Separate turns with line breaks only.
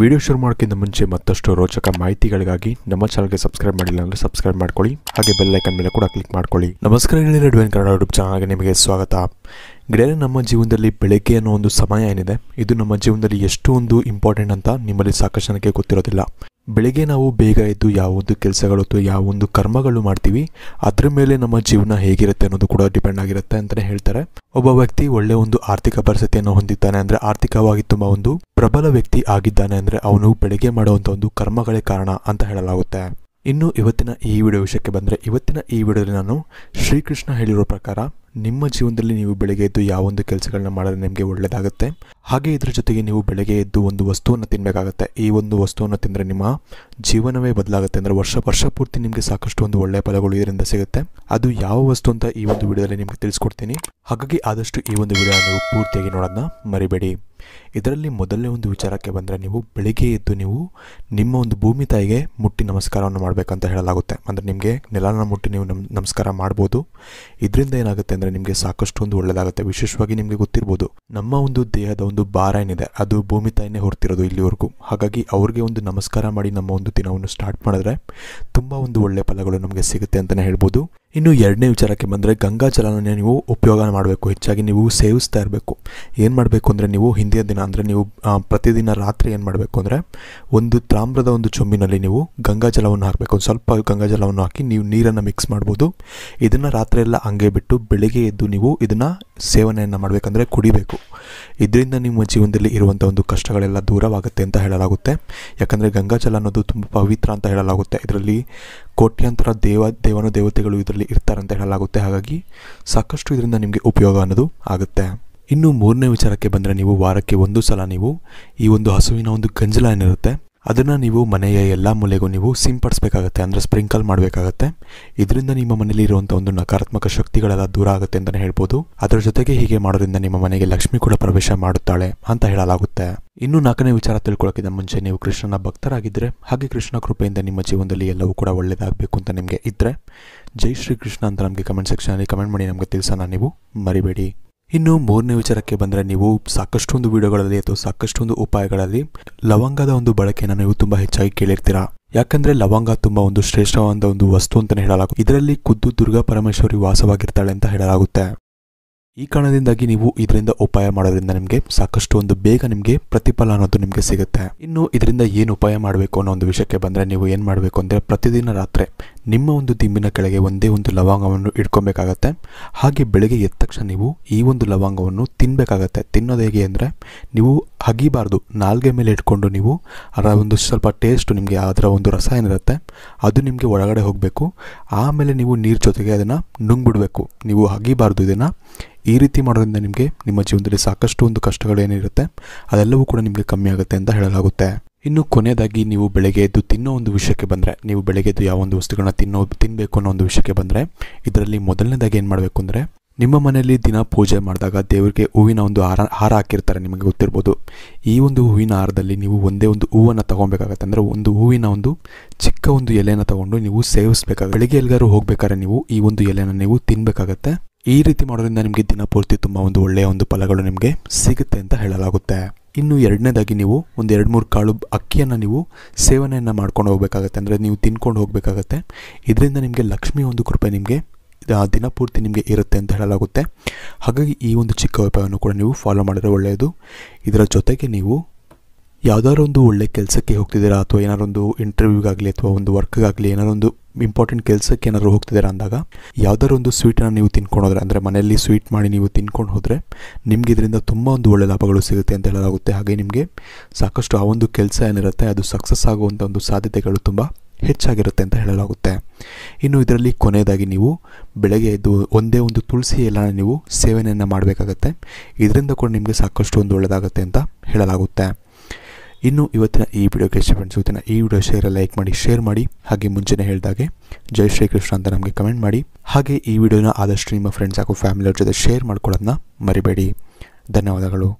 video ಶುರು ಮಾಡೋಕ್ಕಿಂತ ಮುಂಚೆ ಮತ್ತಷ್ಟು ರೋಚಕ ಮಾಹಿತಿಗಳಿಗಾಗಿ ನಮ್ಮ ಚಾನಲ್ಗೆ ಸಬ್ಸ್ಕ್ರೈಬ್ ಮಾಡಿಲ್ಲ ಅಂದ್ರೆ ಸಬ್ಸ್ಕ್ರೈಬ್ ಮಾಡ್ಕೊಳ್ಳಿ ಹಾಗೆ ಬೆಲ್ ಮೇಲೆ ಕೂಡ ಕ್ಲಿಕ್ ಮಾಡ್ಕೊಳ್ಳಿ ನಮಸ್ಕಾರ ಡ್ವೆನ್ ಕನ್ನಡ ಯೂಟ್ಯೂಬ್ ಚಾನಲ್ಗೆ ನಿಮಗೆ ಸ್ವಾಗತ ಗೆಳೆಯರೆ ನಮ್ಮ ಜೀವನದಲ್ಲಿ ಬೆಳಗ್ಗೆ ಅನ್ನೋ ಒಂದು ಸಮಯ ಏನಿದೆ ಇದು ನಮ್ಮ ಜೀವನದಲ್ಲಿ ಎಷ್ಟು ಒಂದು ಇಂಪಾರ್ಟೆಂಟ್ ಅಂತ ನಿಮ್ಮಲ್ಲಿ ಸಾಕಷ್ಟು ನನಗೆ ಗೊತ್ತಿರೋದಿಲ್ಲ ಬೆಳಗ್ಗೆ ನಾವು ಬೇಗ ಎದ್ದು ಯಾವೊಂದು ಕೆಲಸಗಳು ಅಥವಾ ಯಾವೊಂದು ಕರ್ಮಗಳು ಮಾಡ್ತೀವಿ ಅದ್ರ ಮೇಲೆ ನಮ್ಮ ಜೀವನ ಹೇಗಿರುತ್ತೆ ಅನ್ನೋದು ಕೂಡ ಡಿಪೆಂಡ್ ಆಗಿರುತ್ತೆ ಅಂತಲೇ ಹೇಳ್ತಾರೆ ಒಬ್ಬ ವ್ಯಕ್ತಿ ಒಳ್ಳೆ ಒಂದು ಆರ್ಥಿಕ ಪರಿಸ್ಥಿತಿಯನ್ನು ಹೊಂದಿದ್ದಾನೆ ಅಂದರೆ ಆರ್ಥಿಕವಾಗಿ ತುಂಬ ಒಂದು ಪ್ರಬಲ ವ್ಯಕ್ತಿ ಆಗಿದ್ದಾನೆ ಅಂದರೆ ಅವನು ಬೆಳಗ್ಗೆ ಮಾಡುವಂಥ ಒಂದು ಕರ್ಮಗಳೇ ಕಾರಣ ಅಂತ ಹೇಳಲಾಗುತ್ತೆ ಇನ್ನು ಇವತ್ತಿನ ಈ ವಿಡಿಯೋ ವಿಷಯಕ್ಕೆ ಬಂದರೆ ಇವತ್ತಿನ ಈ ವಿಡಿಯೋದಲ್ಲಿ ನಾನು ಶ್ರೀಕೃಷ್ಣ ಹೇಳಿರೋ ಪ್ರಕಾರ ನಿಮ್ಮ ಜೀವನದಲ್ಲಿ ನೀವು ಬೆಳಗ್ಗೆ ಎದ್ದು ಯಾವೊಂದು ಕೆಲಸಗಳನ್ನ ಮಾಡಿದ್ರೆ ನಿಮಗೆ ಒಳ್ಳೆಯದಾಗುತ್ತೆ ಹಾಗೆ ಇದರ ಜೊತೆಗೆ ನೀವು ಬೆಳಗ್ಗೆ ಎದ್ದು ಒಂದು ವಸ್ತುವನ್ನು ತಿನ್ನಬೇಕಾಗುತ್ತೆ ಈ ಒಂದು ವಸ್ತುವನ್ನು ತಿಂದರೆ ನಿಮ್ಮ ಜೀವನವೇ ಬದಲಾಗುತ್ತೆ ಅಂದರೆ ವರ್ಷ ವರ್ಷ ಪೂರ್ತಿ ನಿಮಗೆ ಸಾಕಷ್ಟು ಒಂದು ಒಳ್ಳೆಯ ಫಲಗಳು ಇದರಿಂದ ಸಿಗುತ್ತೆ ಅದು ಯಾವ ವಸ್ತು ಅಂತ ಈ ಒಂದು ವಿಡಿಯೋದಲ್ಲಿ ನಿಮಗೆ ತಿಳಿಸ್ಕೊಡ್ತೀನಿ ಹಾಗಾಗಿ ಆದಷ್ಟು ಈ ಒಂದು ವಿಡಿಯೋ ನೀವು ಪೂರ್ತಿಯಾಗಿ ನೋಡೋದನ್ನ ಮರಿಬೇಡಿ ಇದರಲ್ಲಿ ಮೊದಲನೇ ಒಂದು ವಿಚಾರಕ್ಕೆ ಬಂದರೆ ನೀವು ಬೆಳಿಗ್ಗೆ ಎದ್ದು ನೀವು ನಿಮ್ಮ ಒಂದು ಭೂಮಿ ತಾಯಿಗೆ ಮುಟ್ಟಿ ನಮಸ್ಕಾರವನ್ನು ಮಾಡಬೇಕಂತ ಹೇಳಲಾಗುತ್ತೆ ಅಂದರೆ ನಿಮಗೆ ನೆಲನ ಮುಟ್ಟಿ ನೀವು ನಮಸ್ಕಾರ ಮಾಡ್ಬೋದು ಇದರಿಂದ ಏನಾಗುತ್ತೆ ನಿಮ್ಗೆ ಸಾಕಷ್ಟು ಒಂದು ಒಳ್ಳೆಯದಾಗುತ್ತೆ ವಿಶೇಷವಾಗಿ ನಿಮಗೆ ಗೊತ್ತಿರ್ಬೋದು ನಮ್ಮ ಒಂದು ದೇಹದ ಒಂದು ಭಾರ ಏನಿದೆ ಅದು ಭೂಮಿ ತಾಯಿನೇ ಹೊರ್ತಿರೋದು ಇಲ್ಲಿವರೆಗೂ ಹಾಗಾಗಿ ಅವ್ರಿಗೆ ಒಂದು ನಮಸ್ಕಾರ ಮಾಡಿ ನಮ್ಮ ಒಂದು ದಿನವನ್ನು ಸ್ಟಾರ್ಟ್ ಮಾಡಿದ್ರೆ ತುಂಬಾ ಒಂದು ಒಳ್ಳೆ ಫಲಗಳು ನಮಗೆ ಸಿಗುತ್ತೆ ಅಂತಾನೆ ಹೇಳ್ಬೋದು ಇನ್ನು ಎರಡನೇ ವಿಚಾರಕ್ಕೆ ಬಂದರೆ ಗಂಗಾಜಲನ ನೀವು ಉಪಯೋಗ ಮಾಡಬೇಕು ಹೆಚ್ಚಾಗಿ ನೀವು ಸೇವಿಸ್ತಾ ಇರಬೇಕು ಏನು ಮಾಡಬೇಕು ಅಂದರೆ ನೀವು ಹಿಂದಿನ ದಿನ ಅಂದರೆ ನೀವು ಪ್ರತಿದಿನ ರಾತ್ರಿ ಏನು ಮಾಡಬೇಕು ಅಂದರೆ ಒಂದು ತಾಮ್ರದ ಒಂದು ಚೊಂಬಿನಲ್ಲಿ ನೀವು ಗಂಗಾಜಲವನ್ನು ಹಾಕಬೇಕು ಒಂದು ಸ್ವಲ್ಪ ಗಂಗಾಜಲವನ್ನು ಹಾಕಿ ನೀವು ನೀರನ್ನು ಮಿಕ್ಸ್ ಮಾಡ್ಬೋದು ಇದನ್ನು ರಾತ್ರಿಯೆಲ್ಲ ಹಂಗೆ ಬಿಟ್ಟು ಬೆಳಿಗ್ಗೆ ಎದ್ದು ನೀವು ಇದನ್ನು ಸೇವನೆಯನ್ನು ಮಾಡಬೇಕಂದ್ರೆ ಕುಡಿಬೇಕು ಇದರಿಂದ ನಿಮ್ಮ ಜೀವನದಲ್ಲಿ ಇರುವಂಥ ಒಂದು ಕಷ್ಟಗಳೆಲ್ಲ ದೂರವಾಗುತ್ತೆ ಅಂತ ಹೇಳಲಾಗುತ್ತೆ ಯಾಕಂದರೆ ಗಂಗಾಜಲ ಅನ್ನೋದು ತುಂಬ ಪವಿತ್ರ ಅಂತ ಹೇಳಲಾಗುತ್ತೆ ಇದರಲ್ಲಿ ಕೋಟ್ಯಾಂತರ ದೇವ ದೇವನ ದೇವತೆಗಳು ಇದರಲ್ಲಿ ಇರ್ತಾರೆ ಅಂತ ಹೇಳಲಾಗುತ್ತೆ ಹಾಗಾಗಿ ಸಾಕಷ್ಟು ಇದರಿಂದ ನಿಮಗೆ ಉಪಯೋಗ ಅನ್ನೋದು ಆಗುತ್ತೆ ಇನ್ನು ಮೂರನೇ ವಿಚಾರಕ್ಕೆ ಬಂದರೆ ನೀವು ವಾರಕ್ಕೆ ಒಂದು ಸಲ ನೀವು ಈ ಒಂದು ಹಸುವಿನ ಒಂದು ಗಂಜಲ ಏನಿರುತ್ತೆ ಅದನ್ನು ನೀವು ಮನೆಯ ಎಲ್ಲ ಮೂಲೆಗೂ ನೀವು ಸಿಂಪಡಿಸ್ಬೇಕಾಗತ್ತೆ ಅಂದರೆ ಸ್ಪ್ರಿಂಕಲ್ ಮಾಡಬೇಕಾಗತ್ತೆ ಇದರಿಂದ ನಿಮ್ಮ ಮನೆಯಲ್ಲಿ ಇರುವಂಥ ಒಂದು ನಕಾರಾತ್ಮಕ ಶಕ್ತಿಗಳೆಲ್ಲ ದೂರ ಆಗುತ್ತೆ ಅಂತಲೇ ಹೇಳ್ಬೋದು ಅದರ ಜೊತೆಗೆ ಹೀಗೆ ಮಾಡೋದ್ರಿಂದ ನಿಮ್ಮ ಮನೆಗೆ ಲಕ್ಷ್ಮಿ ಕೂಡ ಪ್ರವೇಶ ಮಾಡುತ್ತಾಳೆ ಅಂತ ಹೇಳಲಾಗುತ್ತೆ ಇನ್ನೂ ನಾಲ್ಕನೇ ವಿಚಾರ ತಿಳ್ಕೊಳ್ಳೋಕ್ಕಿಂತ ಮುಂಚೆ ನೀವು ಕೃಷ್ಣನ ಭಕ್ತರಾಗಿದ್ದರೆ ಹಾಗೆ ಕೃಷ್ಣ ಕೃಪೆಯಿಂದ ನಿಮ್ಮ ಜೀವನದಲ್ಲಿ ಎಲ್ಲವೂ ಕೂಡ ಒಳ್ಳೆಯದಾಗಬೇಕು ಅಂತ ನಿಮಗೆ ಇದ್ದರೆ ಜೈ ಶ್ರೀ ಕೃಷ್ಣ ಅಂತ ನಮಗೆ ಕಮೆಂಟ್ ಸೆಕ್ಷನಲ್ಲಿ ಕಮೆಂಟ್ ಮಾಡಿ ನಮಗೆ ತಿಳಿಸೋಣ ನೀವು ಮರಿಬೇಡಿ ಇನ್ನು ಮೂರನೇ ವಿಚಾರಕ್ಕೆ ಬಂದರೆ ನೀವು ಸಾಕಷ್ಟೊಂದು ವಿಡಿಯೋಗಳಲ್ಲಿ ಅಥವಾ ಸಾಕಷ್ಟೊಂದು ಉಪಾಯಗಳಲ್ಲಿ ಲವಂಗದ ಒಂದು ಬಳಕೆಯನ್ನು ನೀವು ತುಂಬ ಹೆಚ್ಚಾಗಿ ಕೇಳಿರ್ತೀರಾ ಯಾಕಂದ್ರೆ ಲವಂಗ ತುಂಬಾ ಒಂದು ಶ್ರೇಷ್ಠವಾದ ಒಂದು ವಸ್ತು ಅಂತಲೇ ಹೇಳಲಾಗುತ್ತೆ ಇದರಲ್ಲಿ ಖುದ್ದು ದುರ್ಗಾ ಪರಮೇಶ್ವರಿ ವಾಸವಾಗಿರ್ತಾಳೆ ಅಂತ ಹೇಳಲಾಗುತ್ತೆ ಈ ಕಾರಣದಿಂದಾಗಿ ನೀವು ಇದರಿಂದ ಉಪಾಯ ಮಾಡೋದ್ರಿಂದ ನಿಮಗೆ ಸಾಕಷ್ಟು ಒಂದು ಬೇಗ ನಿಮಗೆ ಪ್ರತಿಫಲ ಅನ್ನೋದು ನಿಮಗೆ ಸಿಗುತ್ತೆ ಇನ್ನು ಇದರಿಂದ ಏನು ಉಪಾಯ ಮಾಡಬೇಕು ಅನ್ನೋ ಒಂದು ವಿಷಯಕ್ಕೆ ಬಂದರೆ ನೀವು ಏನು ಮಾಡಬೇಕು ಅಂದರೆ ಪ್ರತಿದಿನ ರಾತ್ರಿ ನಿಮ್ಮ ಒಂದು ದಿಂಬಿನ ಕೆಳಗೆ ಒಂದೇ ಒಂದು ಲವಂಗವನ್ನು ಇಟ್ಕೊಬೇಕಾಗತ್ತೆ ಹಾಗೆ ಬೆಳಗ್ಗೆ ಎದ್ದ ತಕ್ಷಣ ನೀವು ಈ ಒಂದು ಲವಂಗವನ್ನು ತಿನ್ನಬೇಕಾಗತ್ತೆ ತಿನ್ನೋದು ಹೇಗೆ ಅಂದರೆ ನೀವು ಹಗಿಬಾರ್ದು ನಾಲ್ಗೆ ಮೇಲೆ ಇಟ್ಕೊಂಡು ನೀವು ಅದರ ಒಂದು ಸ್ವಲ್ಪ ಟೇಸ್ಟು ನಿಮಗೆ ಅದರ ಒಂದು ರಸ ಏನಿರುತ್ತೆ ಅದು ನಿಮಗೆ ಒಳಗಡೆ ಹೋಗಬೇಕು ಆಮೇಲೆ ನೀವು ನೀರು ಜೊತೆಗೆ ಅದನ್ನು ನುಂಗ್ಬಿಡಬೇಕು ನೀವು ಹಗಿಬಾರ್ದು ಇದನ್ನು ಈ ರೀತಿ ಮಾಡೋದ್ರಿಂದ ನಿಮಗೆ ನಿಮ್ಮ ಜೀವನದಲ್ಲಿ ಸಾಕಷ್ಟು ಒಂದು ಕಷ್ಟಗಳೇನಿರುತ್ತೆ ಅದೆಲ್ಲವೂ ಕೂಡ ನಿಮಗೆ ಕಮ್ಮಿ ಆಗುತ್ತೆ ಅಂತ ಹೇಳಲಾಗುತ್ತೆ ಇನ್ನು ಕೊನೆಯದಾಗಿ ನೀವು ಬೆಳಗ್ಗೆ ಎದ್ದು ತಿನ್ನೋ ಒಂದು ವಿಷಯಕ್ಕೆ ಬಂದರೆ ನೀವು ಬೆಳಗ್ಗೆ ಎದ್ದು ಯಾವ ಒಂದು ವಸ್ತುಗಳನ್ನ ತಿನ್ನೋ ತಿನ್ನಬೇಕು ಅನ್ನೋ ಒಂದು ವಿಷಯಕ್ಕೆ ಬಂದರೆ ಇದರಲ್ಲಿ ಮೊದಲನೇದಾಗಿ ಏನು ಮಾಡಬೇಕು ಅಂದರೆ ನಿಮ್ಮ ಮನೆಯಲ್ಲಿ ದಿನ ಪೂಜೆ ಮಾಡಿದಾಗ ದೇವರಿಗೆ ಹೂವಿನ ಒಂದು ಹಾರ ಹಾರ ಹಾಕಿರ್ತಾರೆ ನಿಮಗೆ ಗೊತ್ತಿರ್ಬೋದು ಈ ಒಂದು ಹೂವಿನ ಹಾರದಲ್ಲಿ ನೀವು ಒಂದೇ ಒಂದು ಹೂವನ್ನು ತೊಗೊಬೇಕಾಗತ್ತೆ ಅಂದರೆ ಒಂದು ಹೂವಿನ ಒಂದು ಚಿಕ್ಕ ಒಂದು ಎಲೆಯನ್ನು ತೊಗೊಂಡು ನೀವು ಸೇವಿಸಬೇಕಾಗುತ್ತೆ ಬೆಳಿಗ್ಗೆ ಎಲ್ಗಾರು ಹೋಗ್ಬೇಕಾದ್ರೆ ನೀವು ಈ ಒಂದು ಎಲೆಯನ್ನು ನೀವು ತಿನ್ನಬೇಕಾಗತ್ತೆ ಈ ರೀತಿ ಮಾಡೋದ್ರಿಂದ ನಿಮಗೆ ದಿನಪೂರ್ತಿ ತುಂಬ ಒಂದು ಒಳ್ಳೆಯ ಒಂದು ಫಲಗಳು ನಿಮಗೆ ಸಿಗುತ್ತೆ ಅಂತ ಹೇಳಲಾಗುತ್ತೆ ಇನ್ನು ಎರಡನೇದಾಗಿ ನೀವು ಒಂದು ಎರಡು ಮೂರು ಕಾಳು ಅಕ್ಕಿಯನ್ನು ನೀವು ಸೇವನೆಯನ್ನು ಮಾಡ್ಕೊಂಡು ಹೋಗಬೇಕಾಗತ್ತೆ ಅಂದರೆ ನೀವು ತಿನ್ಕೊಂಡು ಹೋಗಬೇಕಾಗತ್ತೆ ಇದರಿಂದ ನಿಮಗೆ ಲಕ್ಷ್ಮಿ ಒಂದು ಕೃಪೆ ನಿಮಗೆ ಆ ದಿನಪೂರ್ತಿ ನಿಮಗೆ ಇರುತ್ತೆ ಅಂತ ಹೇಳಲಾಗುತ್ತೆ ಹಾಗಾಗಿ ಈ ಒಂದು ಚಿಕ್ಕ ಉಪಾಯವನ್ನು ಕೂಡ ನೀವು ಫಾಲೋ ಮಾಡಿದ್ರೆ ಒಳ್ಳೆಯದು ಇದರ ಜೊತೆಗೆ ನೀವು ಯಾವುದಾದ್ರೊಂದು ಒಂದು ಒಳ್ಳೆ ಕೆಲಸಕ್ಕೆ ಹೋಗ್ತಿದ್ದೀರಾ ಅಥವಾ ಏನಾರೊಂದು ಇಂಟರ್ವ್ಯೂಗಾಗಲಿ ಅಥವಾ ಒಂದು ವರ್ಕ್ಗಾಗಲಿ ಏನಾರೊಂದು ಇಂಪಾರ್ಟೆಂಟ್ ಕೆಲಸಕ್ಕೆ ಏನಾದ್ರು ಹೋಗ್ತಿದ್ದೀರಾ ಅಂದಾಗ ಯಾವ್ದಾದ್ರು ಒಂದು ಸ್ವೀಟನ್ನು ನೀವು ತಿನ್ಕೊಂಡು ಹೋದರೆ ಅಂದರೆ ಮನೆಯಲ್ಲಿ ಸ್ವೀಟ್ ಮಾಡಿ ನೀವು ತಿನ್ಕೊಂಡು ಹೋದರೆ ನಿಮಗೆ ಇದರಿಂದ ತುಂಬ ಒಂದು ಒಳ್ಳೆ ಲಾಭಗಳು ಸಿಗುತ್ತೆ ಅಂತ ಹೇಳಲಾಗುತ್ತೆ ಹಾಗೆ ನಿಮಗೆ ಸಾಕಷ್ಟು ಆ ಒಂದು ಕೆಲಸ ಏನಿರುತ್ತೆ ಅದು ಸಕ್ಸಸ್ ಆಗುವಂಥ ಒಂದು ಸಾಧ್ಯತೆಗಳು ತುಂಬ ಹೆಚ್ಚಾಗಿರುತ್ತೆ ಅಂತ ಹೇಳಲಾಗುತ್ತೆ ಇನ್ನು ಇದರಲ್ಲಿ ಕೊನೆಯದಾಗಿ ನೀವು ಬೆಳಗ್ಗೆ ಎದ್ದು ಒಂದೇ ಒಂದು ತುಳಸಿ ಎಲ್ಲ ನೀವು ಸೇವನೆಯನ್ನು ಮಾಡಬೇಕಾಗತ್ತೆ ಇದರಿಂದ ಕೂಡ ನಿಮಗೆ ಸಾಕಷ್ಟು ಒಂದು ಒಳ್ಳೆಯದಾಗುತ್ತೆ ಅಂತ ಹೇಳಲಾಗುತ್ತೆ ಇನ್ನು ಇವತ್ತಿನ ಈ ವಿಡಿಯೋಗೆ ಫ್ರೆಂಡ್ಸ್ ಇವತ್ತಿನ ಈ ವಿಡಿಯೋ ಶೇರ ಲೈಕ್ ಮಾಡಿ ಶೇರ್ ಮಾಡಿ ಹಾಗೆ ಮುಂಚೆನೇ ಹೇಳಿದಾಗೆ ಜೈ ಶ್ರೀಕೃಷ್ಣ ಅಂತ ನಮಗೆ ಕಮೆಂಟ್ ಮಾಡಿ ಹಾಗೆ ಈ ವಿಡಿಯೋನ ಆದಷ್ಟು ನಿಮ್ಮ ಫ್ರೆಂಡ್ಸ್ ಹಾಗೂ ಫ್ಯಾಮಿಲಿಯವ್ರ ಜೊತೆ ಶೇರ್ ಮಾಡ್ಕೊಳ್ಳೋದನ್ನ ಮರಿಬೇಡಿ ಧನ್ಯವಾದಗಳು